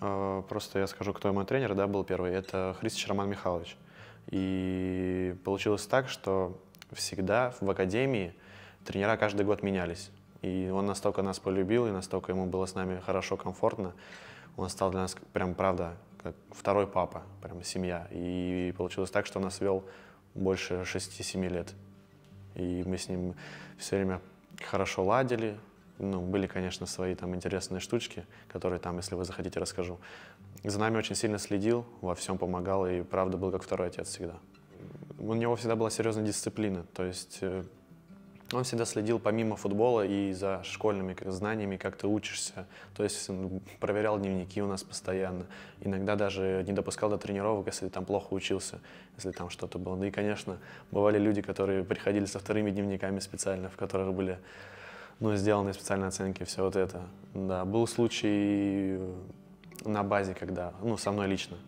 Э, просто я скажу, кто мой тренер, да, был первый. Это Христич Роман Михайлович. И получилось так, что всегда в академии тренера каждый год менялись. И он настолько нас полюбил, и настолько ему было с нами хорошо, комфортно. Он стал для нас прям, правда, как второй папа, прям семья. И получилось так, что он нас вел больше 6-7 лет. И мы с ним все время хорошо ладили, ну, были, конечно, свои там интересные штучки, которые там, если вы захотите, расскажу. За нами очень сильно следил, во всем помогал и, правда, был как второй отец всегда. У него всегда была серьезная дисциплина, то есть э, он всегда следил помимо футбола и за школьными знаниями, как ты учишься. То есть ну, проверял дневники у нас постоянно. Иногда даже не допускал до тренировок, если там плохо учился, если там что-то было. Да ну и, конечно, бывали люди, которые приходили со вторыми дневниками специально, в которых были ну, сделанные специальные оценки, все вот это. Да, был случай на базе, когда, ну, со мной лично,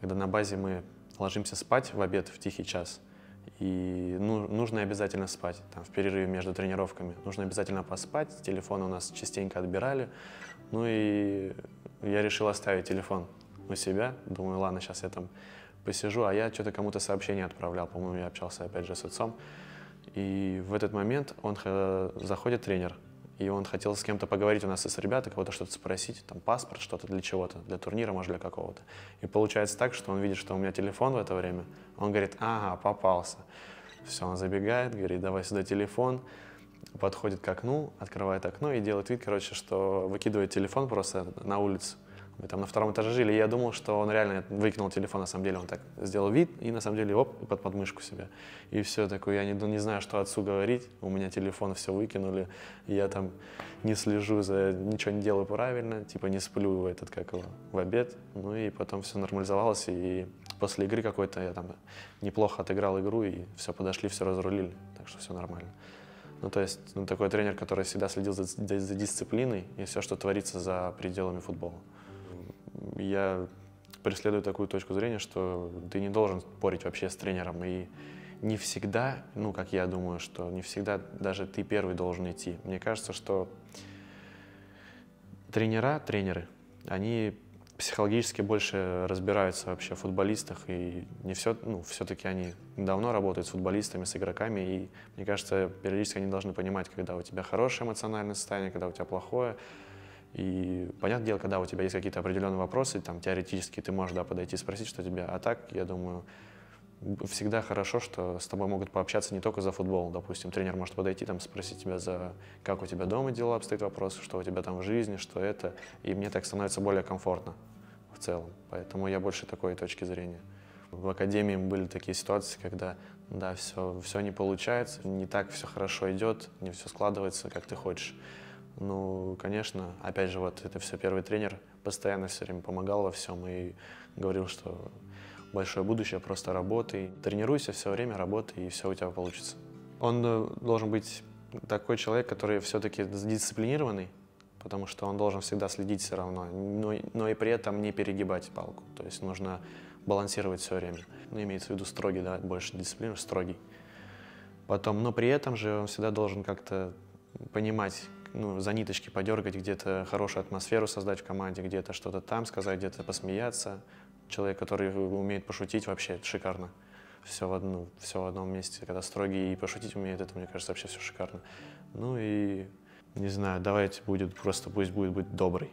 когда на базе мы ложимся спать в обед в тихий час, и ну, нужно обязательно спать, там, в перерыве между тренировками. Нужно обязательно поспать, телефон у нас частенько отбирали. Ну и я решил оставить телефон у себя. Думаю, ладно, сейчас я там посижу, а я что-то кому-то сообщение отправлял. По-моему, я общался опять же с отцом. И в этот момент он э, заходит тренер, и он хотел с кем-то поговорить у нас из ребят, кого-то что-то спросить, там паспорт, что-то для чего-то, для турнира, может, для какого-то. И получается так, что он видит, что у меня телефон в это время, он говорит, ага, попался. Все, он забегает, говорит, давай сюда телефон, подходит к окну, открывает окно и делает вид, короче, что выкидывает телефон просто на улицу. Мы там на втором этаже жили, и я думал, что он реально выкинул телефон, на самом деле он так сделал вид, и на самом деле, оп, под подмышку себе. И все такое, я не, не знаю, что отцу говорить, у меня телефон все выкинули, я там не слежу за, ничего не делаю правильно, типа не сплю в этот, как его, в обед. Ну и потом все нормализовалось, и после игры какой-то я там неплохо отыграл игру, и все подошли, все разрулили, так что все нормально. Ну, то есть, ну, такой тренер, который всегда следил за, за, за дисциплиной и все, что творится за пределами футбола я преследую такую точку зрения, что ты не должен спорить вообще с тренером. И не всегда, ну, как я думаю, что не всегда даже ты первый должен идти. Мне кажется, что тренера, тренеры, они психологически больше разбираются вообще в футболистах, и не все, ну, все-таки они давно работают с футболистами, с игроками, и, мне кажется, периодически они должны понимать, когда у тебя хорошее эмоциональное состояние, когда у тебя плохое, и понятное дело, когда у тебя есть какие-то определенные вопросы, там теоретически ты можешь да, подойти и спросить, что тебя. А так, я думаю, всегда хорошо, что с тобой могут пообщаться не только за футбол. Допустим, тренер может подойти, там, спросить тебя, за как у тебя дома дела обстоят вопросы, что у тебя там в жизни, что это. И мне так становится более комфортно в целом. Поэтому я больше такой точки зрения. В академии были такие ситуации, когда, да, все, все не получается, не так все хорошо идет, не все складывается, как ты хочешь. Ну, конечно, опять же, вот это все первый тренер постоянно все время помогал во всем и говорил, что большое будущее, просто работай, тренируйся все время, работай, и все у тебя получится. Он э, должен быть такой человек, который все-таки дисциплинированный, потому что он должен всегда следить все равно, но, но и при этом не перегибать палку. То есть нужно балансировать все время. Ну, имеется в виду строгий, да, больше дисциплины, строгий. Потом, но при этом же он всегда должен как-то понимать, ну, за ниточки подергать, где-то хорошую атмосферу создать в команде, где-то что-то там сказать, где-то посмеяться. Человек, который умеет пошутить, вообще это шикарно. Все в, одну, все в одном месте, когда строгий и пошутить умеет, это, мне кажется, вообще все шикарно. Ну и, не знаю, давайте будет просто, пусть будет, будет добрый.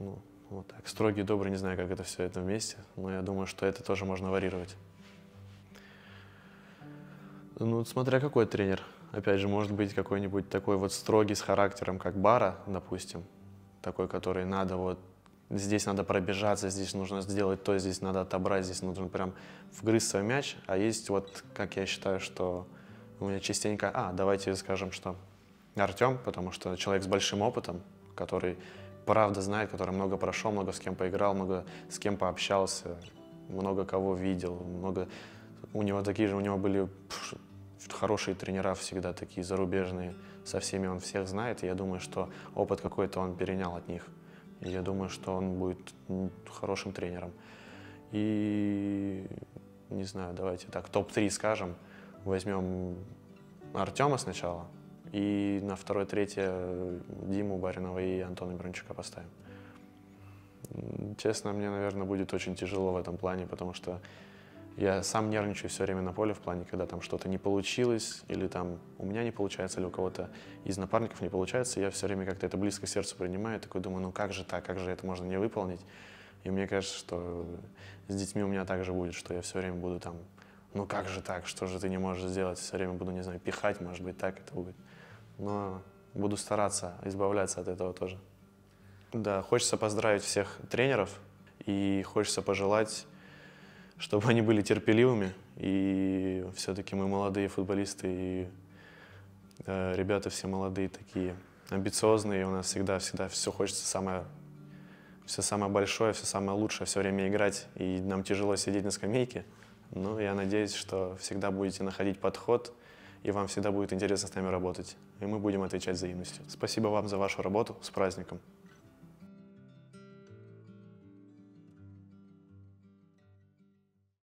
Ну, вот так. Строгий, добрый, не знаю, как это все это вместе, но я думаю, что это тоже можно варьировать. Ну, смотря какой тренер. Опять же, может быть какой-нибудь такой вот строгий с характером, как бара, допустим, такой, который надо вот здесь надо пробежаться, здесь нужно сделать то, здесь надо отобрать, здесь нужно прям вгрызться в мяч. А есть вот, как я считаю, что у меня частенько, а, давайте скажем, что Артем, потому что человек с большим опытом, который правда знает, который много прошел, много с кем поиграл, много с кем пообщался, много кого видел, много... У него такие же, у него были хорошие тренера всегда такие зарубежные, со всеми он всех знает, я думаю, что опыт какой-то он перенял от них. я думаю, что он будет хорошим тренером. И, не знаю, давайте так, топ-3 скажем. Возьмем Артема сначала, и на второе-третье э, Диму Баринова и Антона Брончика поставим. Честно, мне, наверное, будет очень тяжело в этом плане, потому что я сам нервничаю все время на поле в плане, когда там что-то не получилось, или там у меня не получается, или у кого-то из напарников не получается. Я все время как-то это близко к сердцу принимаю, такой думаю, ну как же так, как же это можно не выполнить? И мне кажется, что с детьми у меня так же будет, что я все время буду там, ну как же так, что же ты не можешь сделать? Все время буду, не знаю, пихать, может быть, так это будет. Но буду стараться избавляться от этого тоже. Да, хочется поздравить всех тренеров и хочется пожелать чтобы они были терпеливыми. И все-таки мы молодые футболисты, и э, ребята все молодые такие, амбициозные. И у нас всегда-всегда все хочется самое, все самое большое, все самое лучшее, все время играть. И нам тяжело сидеть на скамейке. Но я надеюсь, что всегда будете находить подход, и вам всегда будет интересно с нами работать. И мы будем отвечать взаимностью. Спасибо вам за вашу работу. С праздником!